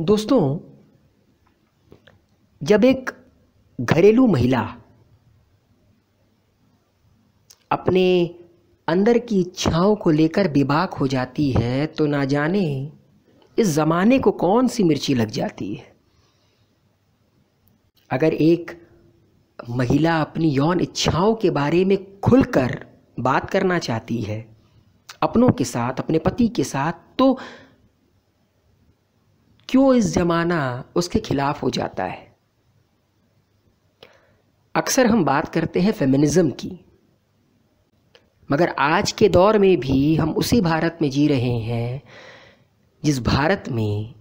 दोस्तों जब एक घरेलू महिला अपने अंदर की इच्छाओं को लेकर विवाक हो जाती है तो ना जाने इस ज़माने को कौन सी मिर्ची लग जाती है अगर एक महिला अपनी यौन इच्छाओं के बारे में खुलकर बात करना चाहती है अपनों के साथ अपने पति के साथ तो क्यों इस ज़माना उसके खिलाफ हो जाता है अक्सर हम बात करते हैं फेमिनिज्म की मगर आज के दौर में भी हम उसी भारत में जी रहे हैं जिस भारत में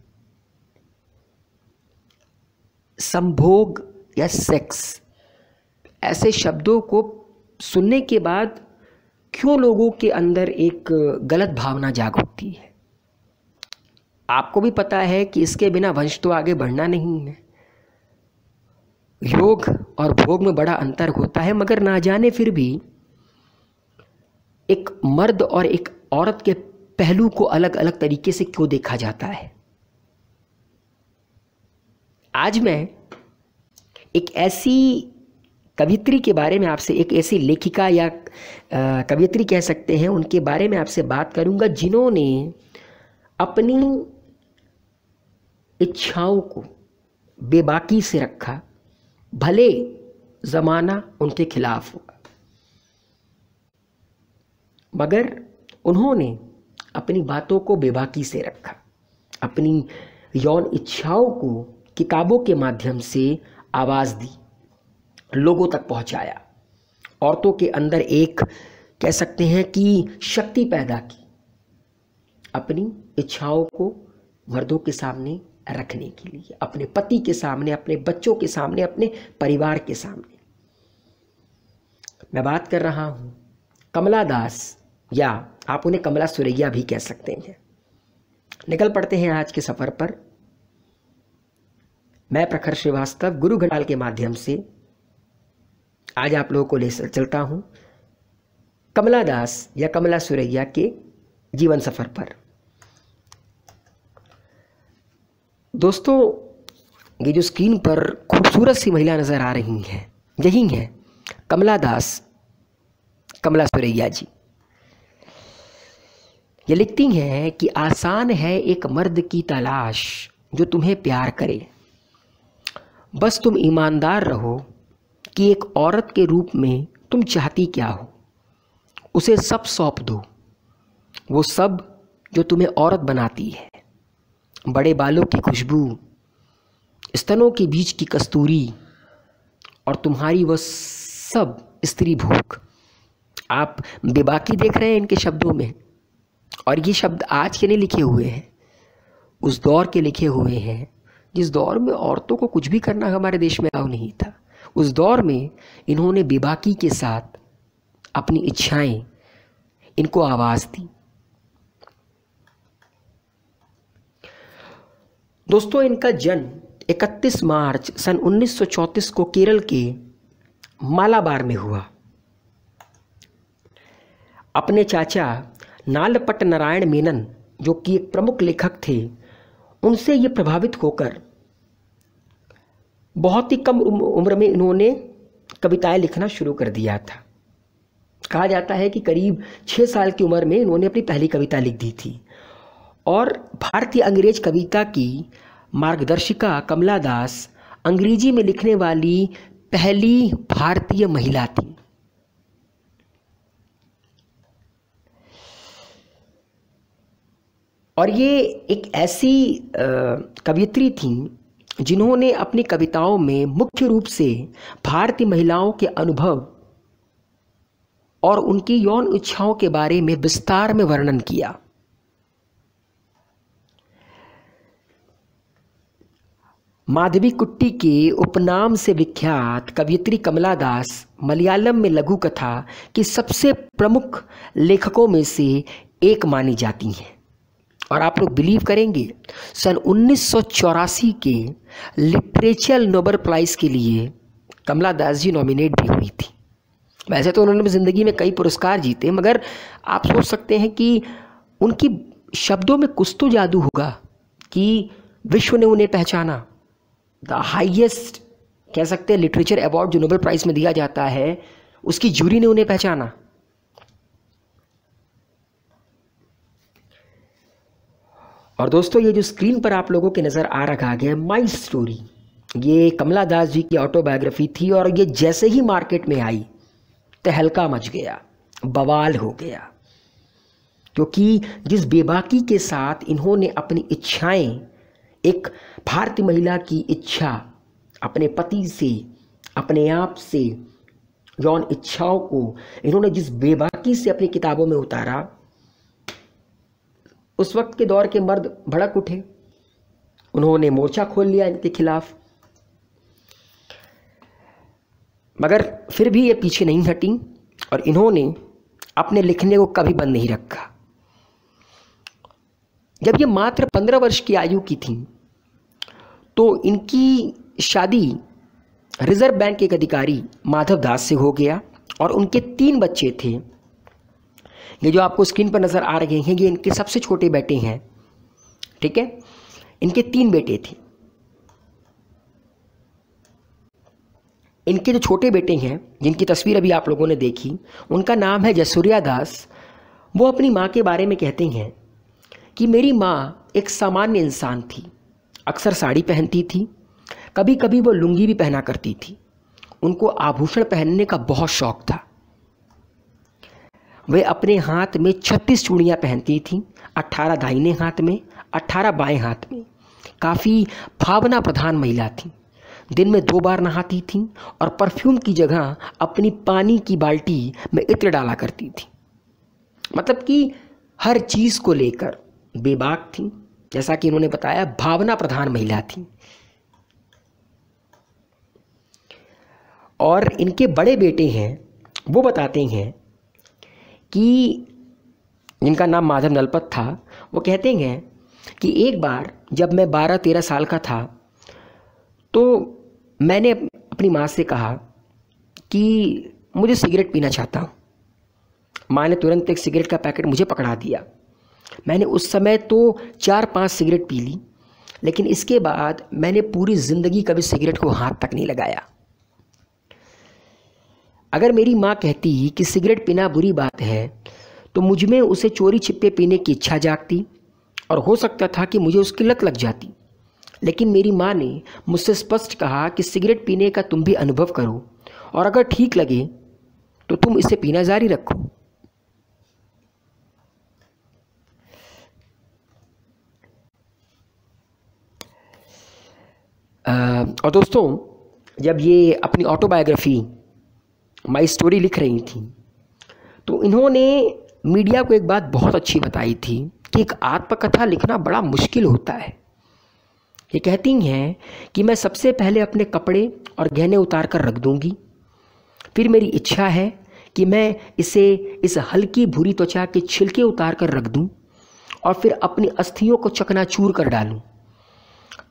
संभोग या सेक्स ऐसे शब्दों को सुनने के बाद क्यों लोगों के अंदर एक गलत भावना जाग होती है आपको भी पता है कि इसके बिना वंश तो आगे बढ़ना नहीं है योग और भोग में बड़ा अंतर होता है मगर ना जाने फिर भी एक मर्द और एक औरत के पहलू को अलग अलग तरीके से क्यों देखा जाता है आज मैं एक ऐसी कवित्री के बारे में आपसे एक ऐसी लेखिका या कवित्री कह सकते हैं उनके बारे में आपसे बात करूंगा जिन्होंने अपनी इच्छाओं को बेबाकी से रखा भले ज़माना उनके खिलाफ हुआ मगर उन्होंने अपनी बातों को बेबाकी से रखा अपनी यौन इच्छाओं को किताबों के माध्यम से आवाज़ दी लोगों तक पहुंचाया औरतों के अंदर एक कह सकते हैं कि शक्ति पैदा की अपनी इच्छाओं को मर्दों के सामने रखने के लिए अपने पति के सामने अपने बच्चों के सामने अपने परिवार के सामने मैं बात कर रहा हूँ कमला दास या आप उन्हें कमला सुरैया भी कह सकते हैं निकल पड़ते हैं आज के सफ़र पर मैं प्रखर श्रीवास्तव गुरु घटाल के माध्यम से आज आप लोगों को ले चलता हूँ कमला दास या कमला सुरैया के जीवन सफ़र पर दोस्तों ये जो स्क्रीन पर खूबसूरत सी महिला नज़र आ रही हैं यही हैं कमला दास कमला सुरैया जी ये लिखती हैं कि आसान है एक मर्द की तलाश जो तुम्हें प्यार करे बस तुम ईमानदार रहो कि एक औरत के रूप में तुम चाहती क्या हो उसे सब सौंप दो वो सब जो तुम्हें औरत बनाती है बड़े बालों की खुशबू स्तनों के बीच की कस्तूरी और तुम्हारी वह सब स्त्री भूख आप बेबाकी देख रहे हैं इनके शब्दों में और ये शब्द आज के नहीं लिखे हुए हैं उस दौर के लिखे हुए हैं जिस दौर में औरतों को कुछ भी करना हमारे देश में आव नहीं था उस दौर में इन्होंने बेबाकी के साथ अपनी इच्छाएं इनको आवाज़ दी दोस्तों इनका जन्म 31 मार्च सन 1934 को केरल के मालाबार में हुआ अपने चाचा नालपट नारायण मेनन जो कि एक प्रमुख लेखक थे उनसे ये प्रभावित होकर बहुत ही कम उम्र में इन्होंने कविताएं लिखना शुरू कर दिया था कहा जाता है कि करीब छः साल की उम्र में इन्होंने अपनी पहली कविता लिख दी थी और भारतीय अंग्रेज कविता की मार्गदर्शिका कमला दास अंग्रेजी में लिखने वाली पहली भारतीय महिला थी और ये एक ऐसी कवियत्री थी जिन्होंने अपनी कविताओं में मुख्य रूप से भारतीय महिलाओं के अनुभव और उनकी यौन इच्छाओं के बारे में विस्तार में वर्णन किया माधवी कुट्टी के उपनाम से विख्यात कवियत्री कमला दास मलयालम में लघु कथा की सबसे प्रमुख लेखकों में से एक मानी जाती हैं और आप लोग बिलीव करेंगे सन उन्नीस के लिटरेचर नोबल प्राइज़ के लिए कमला दास जी नॉमिनेट भी हुई थी वैसे तो उन्होंने ज़िंदगी में कई पुरस्कार जीते मगर आप सोच सकते हैं कि उनकी शब्दों में कुछ तो जादू होगा कि विश्व ने उन्हें पहचाना द हाइएस्ट कह सकते हैं लिटरेचर अवार्ड जो नोबेल प्राइज़ में दिया जाता है उसकी जूरी ने उन्हें पहचाना और दोस्तों ये जो स्क्रीन पर आप लोगों के नज़र आ रखा गया माई स्टोरी ये कमला दास जी की ऑटोबायोग्राफी थी और ये जैसे ही मार्केट में आई तहलका मच गया बवाल हो गया क्योंकि जिस बेबाकी के साथ इन्होंने अपनी इच्छाएं एक भारतीय महिला की इच्छा अपने पति से अपने आप से यौन इच्छाओं को इन्होंने जिस बेबाकी से अपनी किताबों में उतारा उस वक्त के दौर के मर्द भड़क उठे उन्होंने मोर्चा खोल लिया इनके खिलाफ मगर फिर भी ये पीछे नहीं हटी और इन्होंने अपने लिखने को कभी बंद नहीं रखा जब ये मात्र पंद्रह वर्ष की आयु की थीं तो इनकी शादी रिजर्व बैंक के एक अधिकारी माधव दास से हो गया और उनके तीन बच्चे थे ये जो आपको स्क्रीन पर नज़र आ रहे हैं ये इनके सबसे छोटे बेटे हैं ठीक है इनके तीन बेटे थे इनके जो छोटे बेटे हैं जिनकी तस्वीर अभी आप लोगों ने देखी उनका नाम है जसूरिया दास वो अपनी माँ के बारे में कहते हैं कि मेरी माँ एक सामान्य इंसान थी अक्सर साड़ी पहनती थी कभी कभी वो लुंगी भी पहना करती थी उनको आभूषण पहनने का बहुत शौक था वे अपने हाथ में छत्तीस चूड़ियाँ पहनती थीं अट्ठारह दाहिने हाथ में अट्ठारह बाएं हाथ में काफ़ी भावना प्रधान महिला थी दिन में दो बार नहाती थी और परफ्यूम की जगह अपनी पानी की बाल्टी में इत्र डाला करती थी मतलब कि हर चीज़ को लेकर बेबाक थीं जैसा कि इन्होंने बताया भावना प्रधान महिला थी और इनके बड़े बेटे हैं वो बताते हैं कि जिनका नाम माधव नलपत था वो कहते हैं कि एक बार जब मैं बारह तेरह साल का था तो मैंने अपनी माँ से कहा कि मुझे सिगरेट पीना चाहता हूँ माँ ने तुरंत एक सिगरेट का पैकेट मुझे पकड़ा दिया मैंने उस समय तो चार पांच सिगरेट पी ली लेकिन इसके बाद मैंने पूरी ज़िंदगी कभी सिगरेट को हाथ तक नहीं लगाया अगर मेरी माँ कहती कि सिगरेट पीना बुरी बात है तो मुझ में उसे चोरी छिपे पीने की इच्छा जागती और हो सकता था कि मुझे उसकी लत लग जाती लेकिन मेरी माँ ने मुझसे स्पष्ट कहा कि सिगरेट पीने का तुम भी अनुभव करो और अगर ठीक लगे तो तुम इसे पीना जारी रखो और दोस्तों जब ये अपनी ऑटोबायोग्राफी माई स्टोरी लिख रही थी तो इन्होंने मीडिया को एक बात बहुत अच्छी बताई थी कि एक आत्मकथा लिखना बड़ा मुश्किल होता है ये कहती हैं कि मैं सबसे पहले अपने कपड़े और गहने उतार कर रख दूंगी फिर मेरी इच्छा है कि मैं इसे इस हल्की भूरी त्वचा के छिलके उतार कर रख दूं और फिर अपनी अस्थियों को चकनाचूर कर डालूं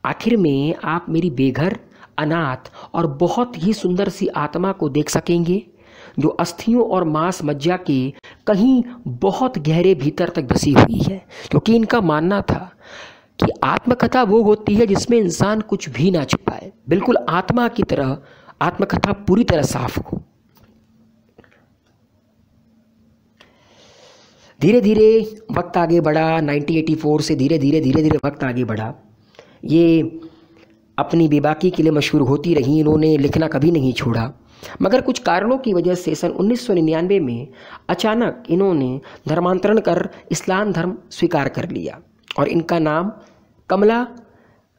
आखिर में आप मेरी बेघर अनाथ और बहुत ही सुंदर सी आत्मा को देख सकेंगे जो अस्थियों और मांस मज्जा के कहीं बहुत गहरे भीतर तक बसी हुई है क्योंकि इनका मानना था कि आत्मकथा वो होती है जिसमें इंसान कुछ भी ना छुपाए बिल्कुल आत्मा की तरह आत्मकथा पूरी तरह साफ हो धीरे धीरे वक्त आगे बढ़ा 1984 से धीरे धीरे धीरे धीरे वक्त आगे बढ़ा ये अपनी बेबाकी के लिए मशहूर होती रहीं इन्होंने लिखना कभी नहीं छोड़ा मगर कुछ कारणों की वजह से सन 1999 में अचानक इन्होंने धर्मांतरण कर इस्लाम धर्म स्वीकार कर लिया और इनका नाम कमला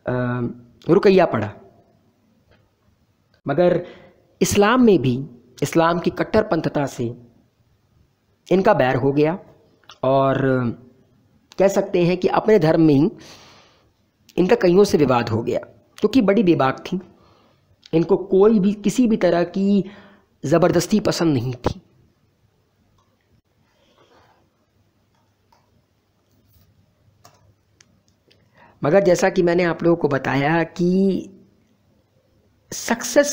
रुकैया पड़ा मगर इस्लाम में भी इस्लाम की कट्टरपंथता से इनका बैर हो गया और कह सकते हैं कि अपने धर्म में ही इनका कईयों से विवाद हो गया क्योंकि बड़ी बेबाक थी इनको कोई भी किसी भी तरह की ज़बरदस्ती पसंद नहीं थी मगर जैसा कि मैंने आप लोगों को बताया कि सक्सेस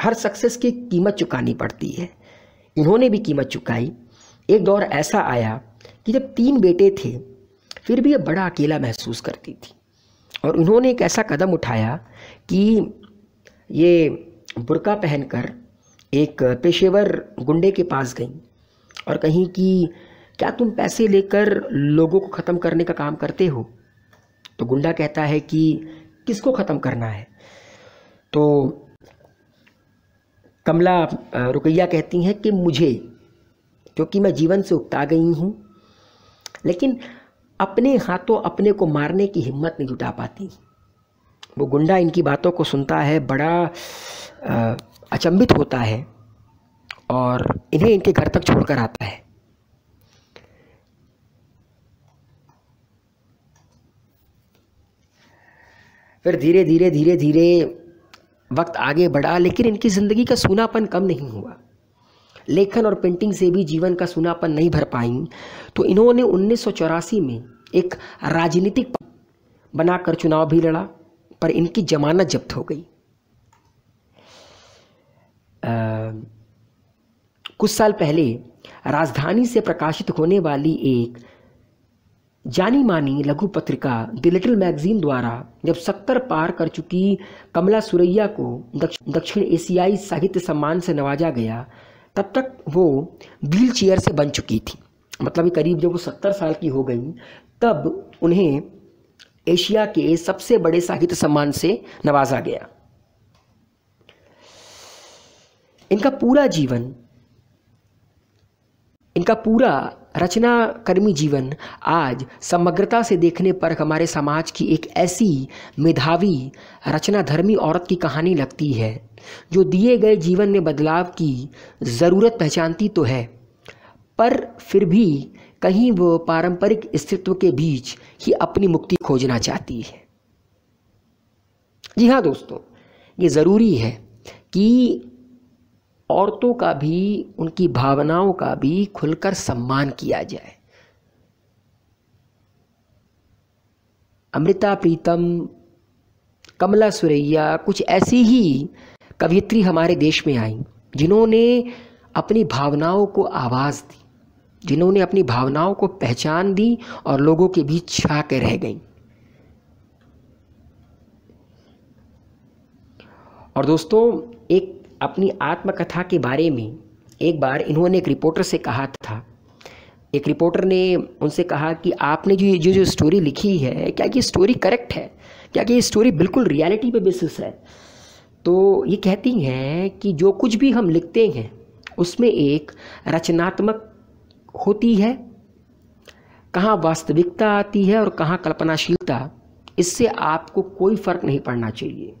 हर सक्सेस की कीमत चुकानी पड़ती है इन्होंने भी कीमत चुकाई एक दौर ऐसा आया कि जब तीन बेटे थे फिर भी ये बड़ा अकेला महसूस करती थी और उन्होंने एक ऐसा कदम उठाया कि ये बुरका पहनकर एक पेशेवर गुंडे के पास गई और कहीं कि क्या तुम पैसे लेकर लोगों को ख़त्म करने का काम करते हो तो गुंडा कहता है कि किसको ख़त्म करना है तो कमला रुकैया कहती हैं कि मुझे क्योंकि मैं जीवन से उकता गई हूँ लेकिन अपने हाथों अपने को मारने की हिम्मत नहीं जुटा पाती वो गुंडा इनकी बातों को सुनता है बड़ा अचंबित होता है और इन्हें इनके घर तक छोड़कर आता है फिर धीरे धीरे धीरे धीरे वक्त आगे बढ़ा लेकिन इनकी ज़िंदगी का सूनापन कम नहीं हुआ लेखन और पेंटिंग से भी जीवन का सुनापन नहीं भर पाई तो इन्होंने उन्नीस में एक राजनीतिक बनाकर चुनाव भी लड़ा पर इनकी जमानत जब्त हो गई आ, कुछ साल पहले राजधानी से प्रकाशित होने वाली एक जानी मानी लघु पत्रिका द लिटिल मैगजीन द्वारा जब सत्तर पार कर चुकी कमला सुरैया को दक्षिण एशियाई साहित्य सम्मान से नवाजा गया तब तक वो व्हील चेयर से बन चुकी थी मतलब करीब जब वो सत्तर साल की हो गई तब उन्हें एशिया के सबसे बड़े साहित्य सम्मान से नवाजा गया इनका पूरा जीवन इनका पूरा रचना कर्मी जीवन आज समग्रता से देखने पर हमारे समाज की एक ऐसी मेधावी रचना धर्मी औरत की कहानी लगती है जो दिए गए जीवन में बदलाव की ज़रूरत पहचानती तो है पर फिर भी कहीं वो पारंपरिक स्थित्व के बीच ही अपनी मुक्ति खोजना चाहती है जी हाँ दोस्तों ये ज़रूरी है कि औरतों का भी उनकी भावनाओं का भी खुलकर सम्मान किया जाए अमृता प्रीतम कमला सुरैया कुछ ऐसी ही कवियत्री हमारे देश में आई जिन्होंने अपनी भावनाओं को आवाज़ दी जिन्होंने अपनी भावनाओं को पहचान दी और लोगों के बीच छा के रह गई और दोस्तों एक अपनी आत्मकथा के बारे में एक बार इन्होंने एक रिपोर्टर से कहा था एक रिपोर्टर ने उनसे कहा कि आपने जो ये जो जो स्टोरी लिखी है क्या ये स्टोरी करेक्ट है क्या कि ये स्टोरी बिल्कुल रियलिटी पे बेसिस है तो ये कहती हैं कि जो कुछ भी हम लिखते हैं उसमें एक रचनात्मक होती है कहाँ वास्तविकता आती है और कहाँ कल्पनाशीलता इससे आपको कोई फ़र्क नहीं पड़ना चाहिए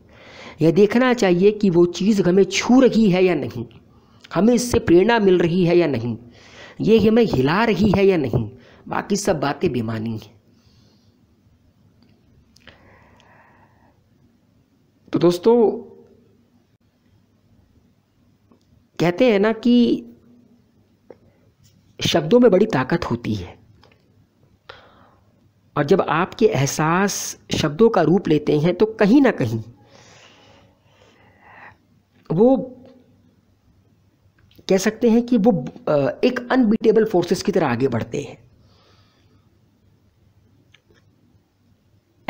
यह देखना चाहिए कि वो चीज़ हमें छू रही है या नहीं हमें इससे प्रेरणा मिल रही है या नहीं ये हमें हिला रही है या नहीं बाकी सब बातें बेमानी हैं तो दोस्तों कहते हैं ना कि शब्दों में बड़ी ताकत होती है और जब आपके एहसास शब्दों का रूप लेते हैं तो कहीं ना कहीं वो कह सकते हैं कि वो एक अनबीटेबल फोर्सेस की तरह आगे बढ़ते हैं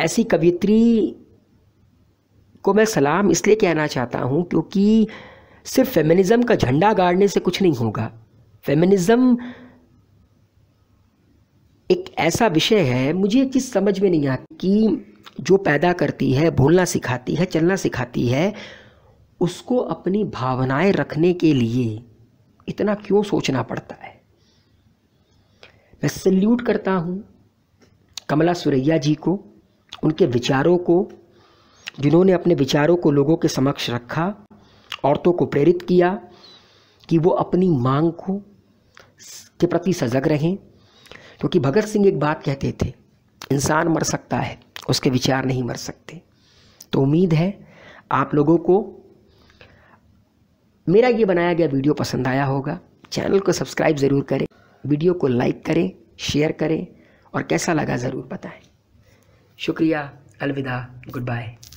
ऐसी कवित्री को मैं सलाम इसलिए कहना चाहता हूं क्योंकि सिर्फ फेमिनिज्म का झंडा गाड़ने से कुछ नहीं होगा फेमिनिज्म एक ऐसा विषय है मुझे एक चीज़ समझ में नहीं आती कि जो पैदा करती है बोलना सिखाती है चलना सिखाती है उसको अपनी भावनाएं रखने के लिए इतना क्यों सोचना पड़ता है मैं सल्यूट करता हूँ कमला सुरैया जी को उनके विचारों को जिन्होंने अपने विचारों को लोगों के समक्ष रखा औरतों को प्रेरित किया कि वो अपनी मांग को के प्रति सजग रहें क्योंकि भगत सिंह एक बात कहते थे इंसान मर सकता है उसके विचार नहीं मर सकते तो उम्मीद है आप लोगों को मेरा ये बनाया गया वीडियो पसंद आया होगा चैनल को सब्सक्राइब ज़रूर करें वीडियो को लाइक करें शेयर करें और कैसा लगा ज़रूर बताएं शुक्रिया अलविदा गुड बाय